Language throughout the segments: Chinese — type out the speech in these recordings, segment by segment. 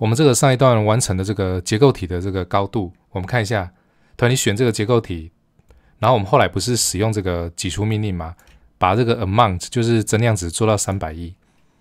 我们这个上一段完成的这个结构体的这个高度，我们看一下。他说你选这个结构体，然后我们后来不是使用这个挤出命令吗？把这个 amount 就是增量值做到三百亿，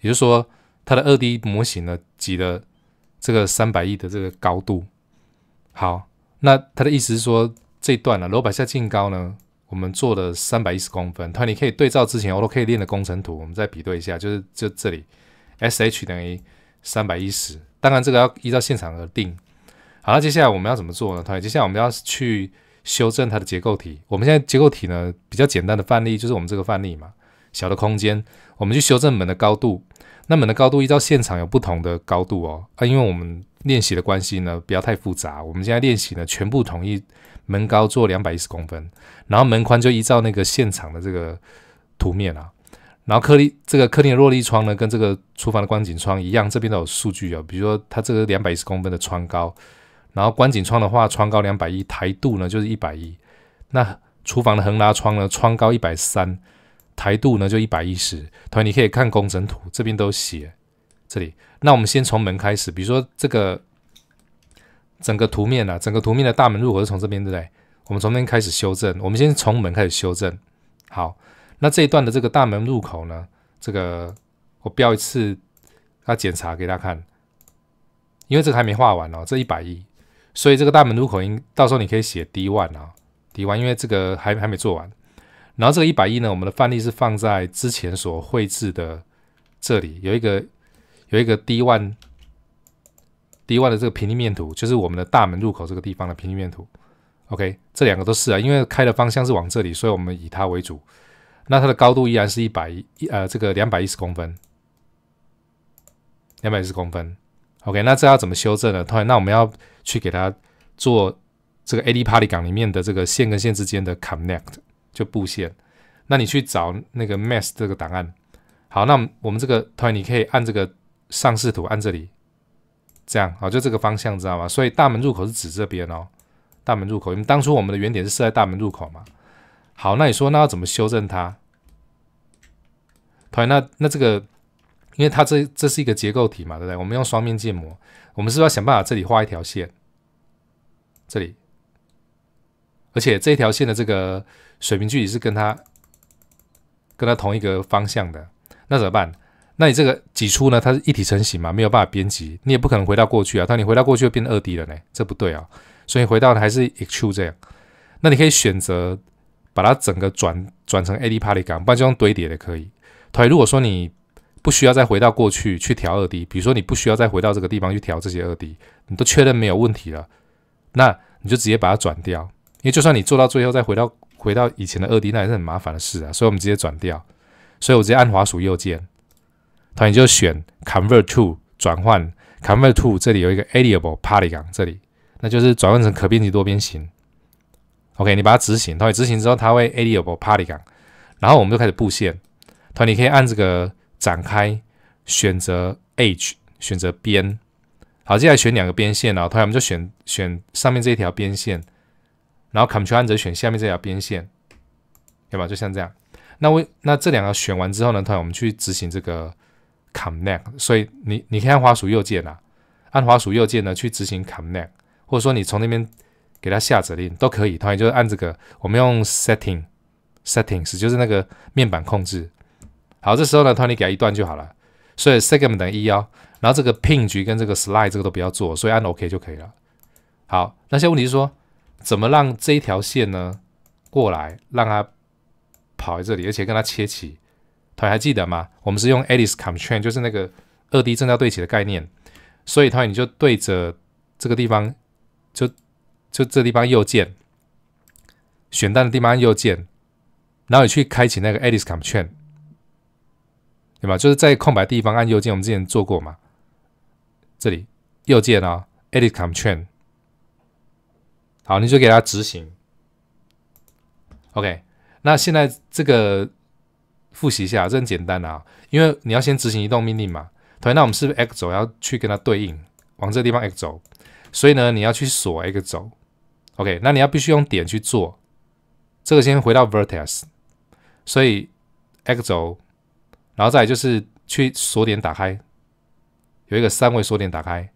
也就是说它的 2D 模型呢挤了这个三百亿的这个高度。好，那他的意思是说这一段呢，楼板下净高呢，我们做了三百一十公分。他说你可以对照之前 o 都 o k 练的工程图，我们再比对一下，就是就这里 SH 等于。三百一十，当然这个要依照现场而定。好了，接下来我们要怎么做呢，同学？接下来我们要去修正它的结构体。我们现在结构体呢比较简单的范例就是我们这个范例嘛，小的空间，我们去修正门的高度。那门的高度依照现场有不同的高度哦，啊，因为我们练习的关系呢不要太复杂，我们现在练习呢全部统一门高做两百一十公分，然后门宽就依照那个现场的这个图面啊。然后客厅这个客厅的落地窗呢，跟这个厨房的观景窗一样，这边都有数据啊，比如说它这个两百一十公分的窗高，然后观景窗的话，窗高两百一，台度呢就是一百一。那厨房的横拉窗呢，窗高一百三，台度呢就一百一十。同样你可以看工程图，这边都写这里。那我们先从门开始，比如说这个整个图面啊，整个图面的大门入口是从这边对不对？我们从这边开始修正，我们先从门开始修正，好。那这一段的这个大门入口呢？这个我标一次，他检查给大家看，因为这个还没画完哦，这一百亿，所以这个大门入口应到时候你可以写 D one 啊，D one，因为这个还还没做完。然后这个一百亿呢，我们的范例是放在之前所绘制的这里，有一个有一个 D one D one 的这个平面图，就是我们的大门入口这个地方的平面图。OK，这两个都是啊，因为开的方向是往这里，所以我们以它为主。那它的高度依然是一百一呃，这个两百一十公分，两百一十公分。OK，那这要怎么修正呢？突然，那我们要去给它做这个 AD Party 港里面的这个线跟线之间的 connect，就布线。那你去找那个 m e s s 这个档案。好，那我们这个突然你可以按这个上视图，按这里，这样啊，就这个方向知道吗？所以大门入口是指这边哦。大门入口，因为当初我们的原点是设在大门入口嘛。好，那你说那要怎么修正它？对，那那这个，因为它这这是一个结构体嘛，对不对？我们用双面建模，我们是不是要想办法这里画一条线，这里，而且这一条线的这个水平距离是跟它跟它同一个方向的，那怎么办？那你这个挤出呢？它是一体成型嘛，没有办法编辑，你也不可能回到过去啊。但你回到过去就变二 D 了呢，这不对啊。所以回到还是 e x t r u e 这样。那你可以选择把它整个转转成 AD Part 的，要不然就用堆叠的可以。对，如果说你不需要再回到过去去调二 D，比如说你不需要再回到这个地方去调这些二 D，你都确认没有问题了，那你就直接把它转掉。因为就算你做到最后再回到回到以前的二 D，那也是很麻烦的事啊。所以我们直接转掉。所以我直接按滑鼠右键，它你就选 Convert to 转换，Convert to 这里有一个 a d i a b l e Polygon，这里那就是转换成可编辑多边形。OK，你把它执行，它执行之后它会 a d i a b l e Polygon，然后我们就开始布线。团，你可以按这个展开，选择 Edge，选择边，好，接下来选两个边线啊。样我们就选选上面这一条边线，然后 Ctrl 按着选下面这条边线，对吧？就像这样。那我那这两个选完之后呢，样我们去执行这个 Connect，所以你你可以按滑鼠右键啊，按滑鼠右键呢去执行 Connect，或者说你从那边给它下指令都可以。同样就是按这个，我们用 Setting Settings 就是那个面板控制。好，这时候呢，Tony 给他一段就好了，所以 segment 等于一哦。然后这个 pin 局跟这个 slide 这个都不要做，所以按 OK 就可以了。好，那现在问题是说，怎么让这一条线呢过来，让它跑在这里，而且跟它切齐。同学还记得吗？我们是用 Alice c o n t r a i n 就是那个二 D 正交对齐的概念。所以 t o 你就对着这个地方，就就这地方右键，选单的地方按右键，然后你去开启那个 Alice c o n t r a i n 对吧？就是在空白地方按右键，我们之前做过嘛。这里右键啊，Edit c o m t r a n 好，你就给它执行。OK，那现在这个复习一下，这很简单啊，因为你要先执行移动命令嘛。同样，那我们是 x 轴，要去跟它对应，往这个地方 x 轴，所以呢，你要去锁 x 轴。OK，那你要必须用点去做。这个先回到 vertex，所以 x 轴。然后再来就是去锁点打开，有一个三维锁点打开，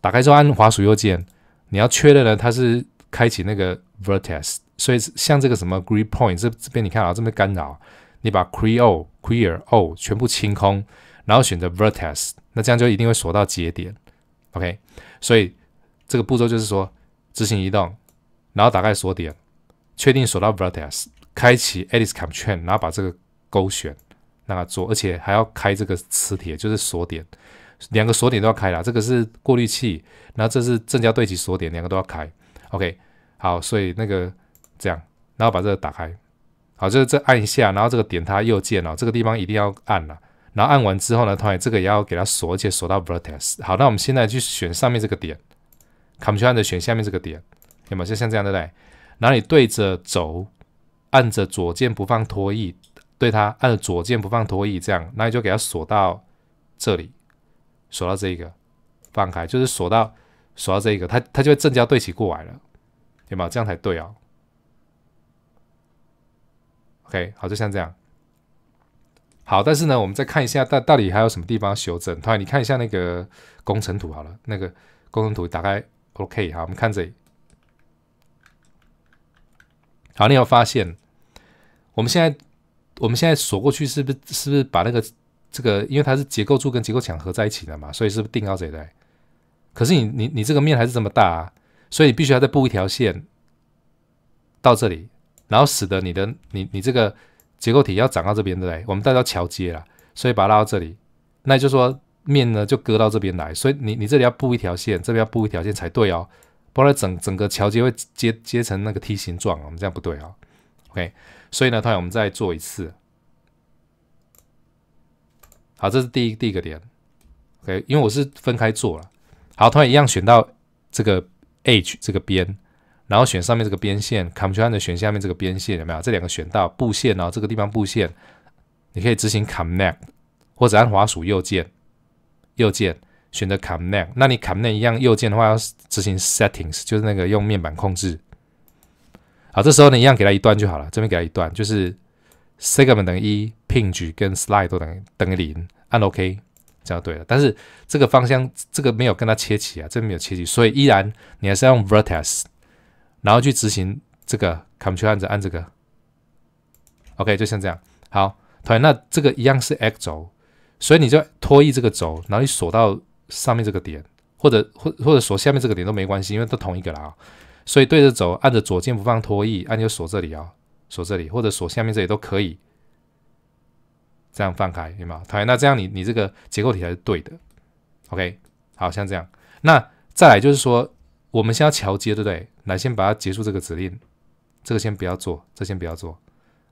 打开之后按滑鼠右键，你要确认呢它是开启那个 vertex。所以像这个什么 green point 这这边你看啊这边干扰，你把 c r e a l clear l 全部清空，然后选择 vertex，那这样就一定会锁到节点。OK，所以这个步骤就是说执行移动，然后打开锁点，确定锁到 vertex，开启 edit c o n t r a i n 然后把这个勾选。那个做，而且还要开这个磁铁，就是锁点，两个锁点都要开了。这个是过滤器，然后这是正交对齐锁点，两个都要开。OK，好，所以那个这样，然后把这个打开，好，就是这按一下，然后这个点它右键哦，这个地方一定要按了，然后按完之后呢，同学这个也要给它锁，而且锁到 vertex。好，那我们现在去选上面这个点 c t r l 按 n 选下面这个点，懂吗？就像这样对不对？然后你对着轴按着左键不放拖移。对它按左键不放拖衣，这样，那你就给它锁到这里，锁到这一个，放开，就是锁到锁到这一个，它它就会正交对齐过来了，有没有？这样才对哦。OK，好，就像这样。好，但是呢，我们再看一下，到到底还有什么地方修正？同你看一下那个工程图好了，那个工程图打开，OK，好，我们看这里。好，你有发现，我们现在。我们现在锁过去是不是是不是把那个这个，因为它是结构柱跟结构墙合在一起的嘛，所以是不是定到这来？可是你你你这个面还是这么大，啊，所以你必须要再布一条线到这里，然后使得你的你你这个结构体要长到这边对不对？我们到时候桥接了，所以把它拉到这里，那就说面呢就搁到这边来，所以你你这里要布一条线，这边要布一条线才对哦，不然整整个桥接会接接成那个梯形状，我们这样不对哦。OK，所以呢，同学，我们再做一次。好，这是第一第一个点。OK，因为我是分开做了。好，同学一样选到这个 H 这个边，然后选上面这个边线，Ctrl 的选下面这个边线有没有？这两个选到布线哦，这个地方布线，你可以执行 Connect 或者按滑鼠右键，右键选择 Connect。那你 Connect 一样右键的话要执行 Settings，就是那个用面板控制。好，这时候呢，一样给他一段就好了。这边给他一段，就是 segment 等于一，pinch 跟 slide 都等于等于零，按 OK，这样对了。但是这个方向，这个没有跟它切齐啊，这边没有切齐，所以依然你还是要用 vertex，然后去执行这个 c t r l 按着按这个 OK，就像这样。好，同样那这个一样是 x 轴，所以你就拖一这个轴，然后你锁到上面这个点，或者或或者锁下面这个点都没关系，因为都同一个啦。所以对着走，按着左键不放拖曳，按就锁这里啊，锁这里，或者锁下面这里都可以，这样放开，有没有？好，那这样你你这个结构体还是对的，OK，好像这样。那再来就是说，我们先要桥接，对不对？来，先把它结束这个指令，这个先不要做，这先不要做。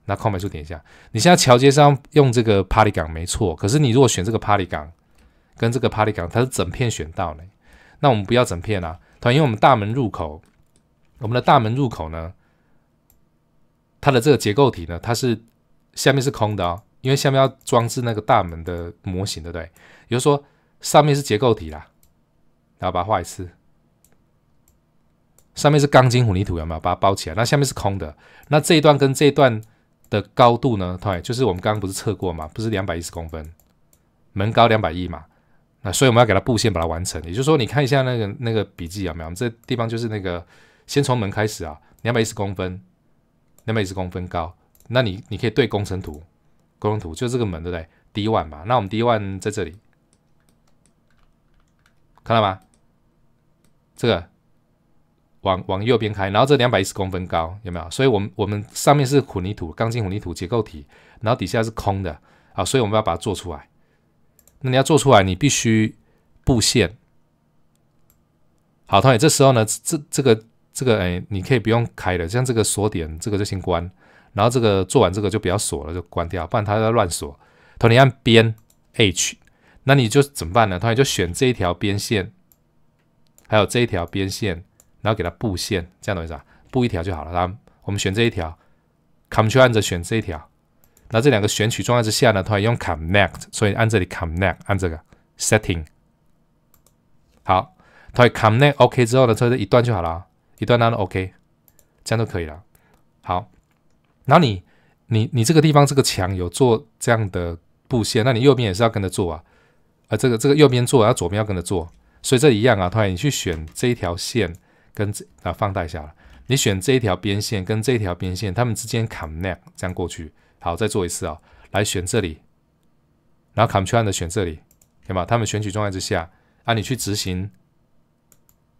那空白处点一下，你现在桥接上用这个 party 杠没错，可是你如果选这个 party 杠跟这个 party 杠，它是整片选到的，那我们不要整片啊，因为我们大门入口。我们的大门入口呢，它的这个结构体呢，它是下面是空的哦，因为下面要装置那个大门的模型，对不对？也就是说，上面是结构体啦，然后把它画一次，上面是钢筋混凝土，有没有把它包起来？那下面是空的。那这一段跟这一段的高度呢？对，就是我们刚刚不是测过嘛，不是两百一十公分，门高两百一嘛。那所以我们要给它布线，把它完成。也就是说，你看一下那个那个笔记有没有？这地方就是那个。先从门开始啊，两百一十公分，两百一十公分高。那你你可以对工程图，工程图就这个门对不对？第一万嘛，那我们第一万在这里，看到吗？这个往往右边开，然后这两百一十公分高有没有？所以，我们我们上面是混凝土、钢筋混凝土结构体，然后底下是空的啊，所以我们要把它做出来。那你要做出来，你必须布线。好，同学，这时候呢，这这个。这个哎，你可以不用开的，像这个锁点，这个就先关。然后这个做完这个就不要锁了，就关掉，不然它要乱锁。同你按边 H，那你就怎么办呢？突你就选这一条边线，还有这一条边线，然后给它布线，这样懂没？啥布一条就好了。然后我们选这一条，Ctrl 按着选这一条。那这两个选取状态之下呢，突然用 Connect，所以按这里 Connect，按这个 Setting。好，它 Connect OK 之后呢，这一段就好了。一段段的 OK，这样就可以了。好，然后你你你这个地方这个墙有做这样的布线，那你右边也是要跟着做啊啊！这个这个右边做，然后左边要跟着做，所以这一样啊。同样你去选这一条线，跟啊放大一下，你选这一条边线跟这一条边线，它们之间 connect 这样过去。好，再做一次啊，来选这里，然后 Ctrl 的选这里，对吧，他们选取状态之下，啊，你去执行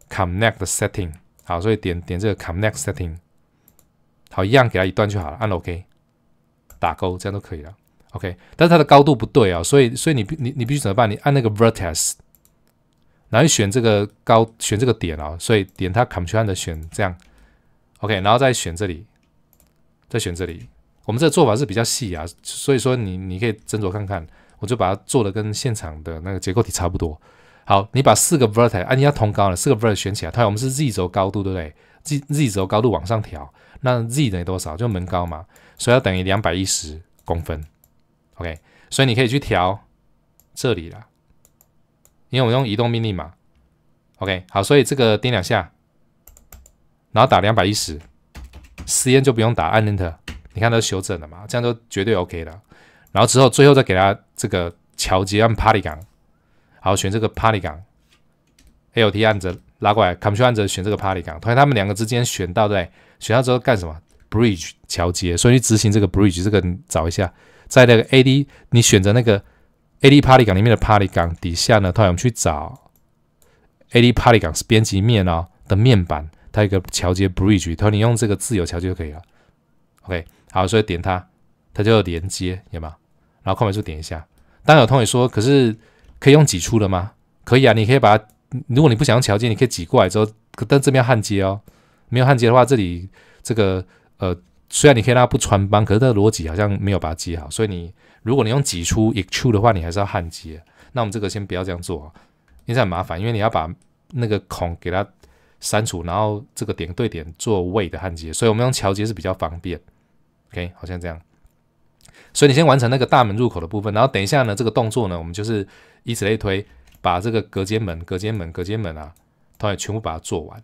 connect setting。好，所以点点这个 Connect Setting，好，一样给它一段就好了，按 OK 打勾，这样都可以了。OK，但是它的高度不对啊，所以所以你你你必须怎么办？你按那个 Vertex，然后选这个高，选这个点啊，所以点它 Ctrl 的选这样，OK，然后再选这里，再选这里。我们这做法是比较细啊，所以说你你可以斟酌看看。我就把它做的跟现场的那个结构体差不多。好，你把四个 vert 啊，你要同高了，四个 vert 选起来，它我们是 z 轴高度，对不对？z z 轴高度往上调，那 z 等于多少？就门高嘛，所以要等于两百一十公分。OK，所以你可以去调这里了，因为我用移动命令嘛。OK，好，所以这个点两下，然后打两百一十，实验就不用打，按 Enter，你看它修正了嘛，这样就绝对 OK 了。然后之后最后再给它这个调节按 p a r t i n 好，选这个 Party 港，Alt 按着拉过来，Ctrl 按着选这个 Party 港，同样，他们两个之间选到对，选到之后干什么？Bridge 桥接，所以去执行这个 Bridge 这个，找一下，在那个 AD 你选择那个 AD Party 港里面的 Party 港底下呢，他要我们去找 AD Party 港是编辑面哦的面板，它一个桥接 Bridge，他说你用这个自由桥接就可以了。OK，好，所以点它，它就连接，有吗？然后快就点一下。当然有同学说，可是。可以用挤出的吗？可以啊，你可以把它。如果你不想用桥接，你可以挤过来之后，但这边焊接哦。没有焊接的话，这里这个呃，虽然你可以让它不穿帮，可是这个逻辑好像没有把它接好。所以你如果你用挤出 e x t r u 的话，你还是要焊接。那我们这个先不要这样做，因为很麻烦，因为你要把那个孔给它删除，然后这个点对点做位的焊接。所以我们用桥接是比较方便。OK，好像这样。所以你先完成那个大门入口的部分，然后等一下呢，这个动作呢，我们就是以此类推，把这个隔间门、隔间门、隔间门啊，同也全部把它做完。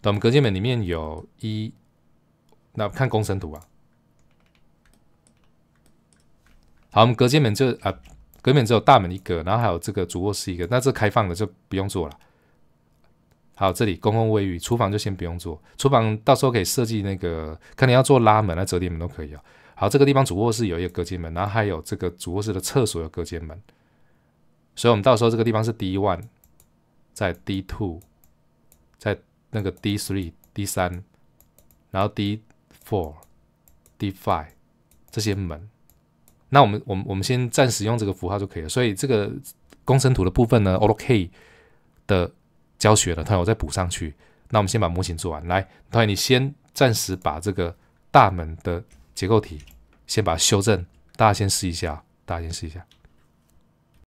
等我们隔间门里面有一，那看工程图啊。好，我们隔间门就啊，隔间门只有大门一个，然后还有这个主卧室一个，那这开放的就不用做了。好，这里公共卫浴、厨房就先不用做，厨房到时候可以设计那个，看你要做拉门啊、折叠门都可以啊。好，这个地方主卧室有一个隔间门，然后还有这个主卧室的厕所有隔间门，所以我们到时候这个地方是 D one，在 D two，在那个 D three D 三，然后 D four D five 这些门。那我们我们我们先暂时用这个符号就可以了。所以这个工程图的部分呢 o K 的教学的，会我再补上去。那我们先把模型做完，来，同学你先暂时把这个大门的。结构体，先把它修正。大家先试一下，大家先试一下。